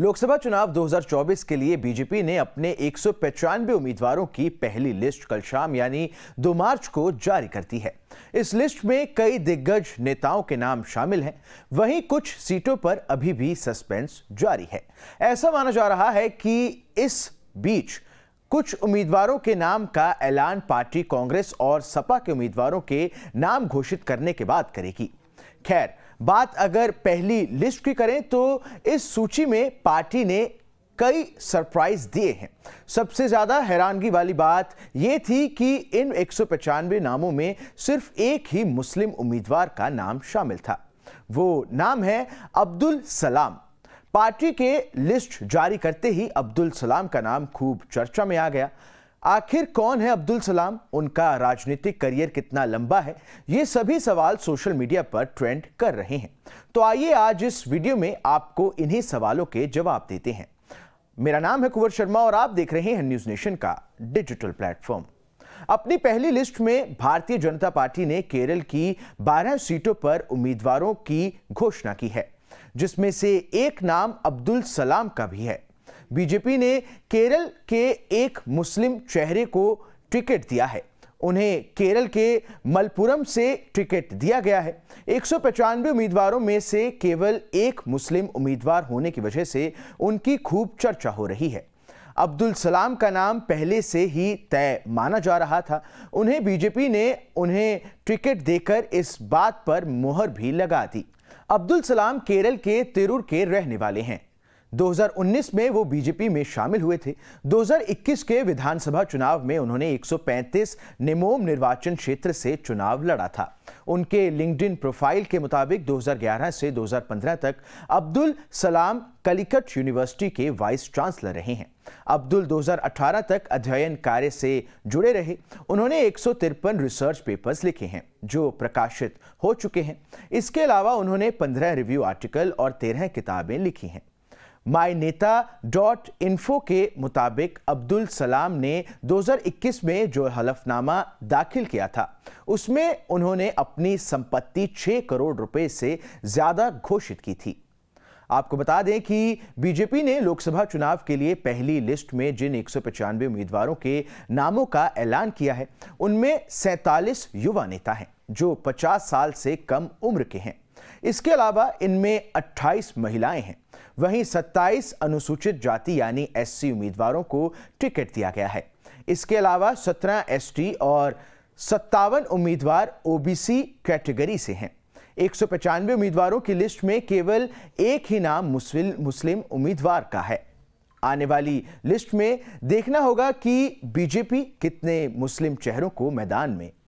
लोकसभा चुनाव 2024 के लिए बीजेपी ने अपने एक उम्मीदवारों की पहली लिस्ट कल शाम यानी 2 मार्च को जारी कर दी है इस लिस्ट में कई दिग्गज नेताओं के नाम शामिल हैं वहीं कुछ सीटों पर अभी भी सस्पेंस जारी है ऐसा माना जा रहा है कि इस बीच कुछ उम्मीदवारों के नाम का ऐलान पार्टी कांग्रेस और सपा के उम्मीदवारों के नाम घोषित करने के बाद करेगी खैर बात अगर पहली लिस्ट की करें तो इस सूची में पार्टी ने कई सरप्राइज दिए हैं सबसे ज़्यादा हैरानगी वाली बात यह थी कि इन एक नामों में सिर्फ एक ही मुस्लिम उम्मीदवार का नाम शामिल था वो नाम है अब्दुल सलाम पार्टी के लिस्ट जारी करते ही अब्दुल सलाम का नाम खूब चर्चा में आ गया आखिर कौन है अब्दुल सलाम उनका राजनीतिक करियर कितना लंबा है ये सभी सवाल सोशल मीडिया पर ट्रेंड कर रहे हैं तो आइए आज इस वीडियो में आपको इन्हीं सवालों के जवाब देते हैं मेरा नाम है कुंवर शर्मा और आप देख रहे हैं न्यूज नेशन का डिजिटल प्लेटफॉर्म अपनी पहली लिस्ट में भारतीय जनता पार्टी ने केरल की 12 सीटों पर उम्मीदवारों की घोषणा की है जिसमें से एक नाम अब्दुल सलाम का भी है बीजेपी ने केरल के एक मुस्लिम चेहरे को टिकट दिया है उन्हें केरल के मलपुरम से टिकट दिया गया है एक उम्मीदवारों में से केवल एक मुस्लिम उम्मीदवार होने की वजह से उनकी खूब चर्चा हो रही है अब्दुल सलाम का नाम पहले से ही तय माना जा रहा था उन्हें बीजेपी ने उन्हें टिकट देकर इस बात पर मोहर भी लगा दी अब्दुल सलाम केरल के तिरुर के रहने वाले हैं 2019 में वो बीजेपी में शामिल हुए थे 2021 के विधानसभा चुनाव में उन्होंने 135 निमोम निर्वाचन क्षेत्र से चुनाव लड़ा था उनके लिंक्डइन प्रोफाइल के मुताबिक 2011 से 2015 तक अब्दुल सलाम कलिकट यूनिवर्सिटी के वाइस चांसलर रहे हैं अब्दुल 2018 तक अध्ययन कार्य से जुड़े रहे उन्होंने एक रिसर्च पेपर्स लिखे हैं जो प्रकाशित हो चुके हैं इसके अलावा उन्होंने 15 रिव्यू आर्टिकल और 13 किताबें लिखी हैं माई नेता डॉट इन्फो के मुताबिक अब्दुल सलाम ने 2021 में जो हलफनामा दाखिल किया था उसमें उन्होंने अपनी संपत्ति 6 करोड़ रुपए से ज़्यादा घोषित की थी आपको बता दें कि बीजेपी ने लोकसभा चुनाव के लिए पहली लिस्ट में जिन एक उम्मीदवारों के नामों का ऐलान किया है उनमें सैतालीस युवा नेता हैं जो 50 साल से कम उम्र के हैं इसके अलावा इनमें 28 महिलाएं हैं वहीं 27 अनुसूचित जाति यानी एससी उम्मीदवारों को टिकट दिया गया है इसके अलावा 17 एसटी और सत्तावन उम्मीदवार ओबीसी कैटेगरी से हैं एक उम्मीदवारों की लिस्ट में केवल एक ही नाम मुस्लिम मुस्लिम उम्मीदवार का है आने वाली लिस्ट में देखना होगा कि बीजेपी कितने मुस्लिम चेहरों को मैदान में